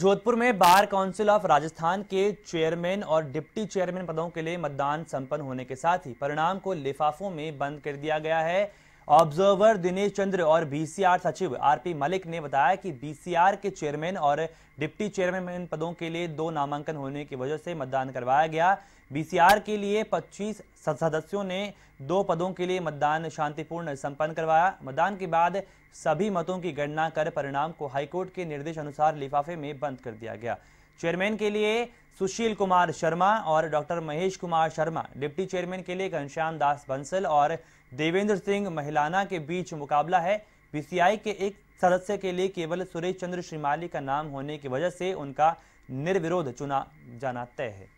जोधपुर में bar council of Rajasthan के chairman और डिप्टी चेयरमैन पदों के लिए मतदान संपन्न होने के साथ ही परिणाम को लिफाफों में बंद कर दिया गया है ऑब्जर्वर दिनेश चंद्र और बीसीआर सचिव आरपी मलिक ने बताया कि बीसीआर के चेयरमैन और डिप्टी चेयरमैन पदों के लिए दो नामांकन होने की वजह से मतदान करवाया गया बीसीआर के लिए 25 सदस्यों ने दो पदों के लिए मतदान शांतिपूर्ण संपन्न करवाया मतदान के बाद सभी मतों की गणना कर परिणाम को हाईकोर्ट के निर्देश अनुसार लिफाफे में बंद कर दिया गया चेयरमैन के लिए सुशील कुमार शर्मा और doctor Mahesh Kumar Sharma deputy chairman के लिए घनश्याम दास बंसल और देवेंद्र सिंह महिलाना के बीच मुकाबला है बीसीआई के एक सदस्य के लिए केवल सुरेश चंद्र श्रीमाली का नाम होने की वजह से उनका निर्विरोध चुना जाना तय है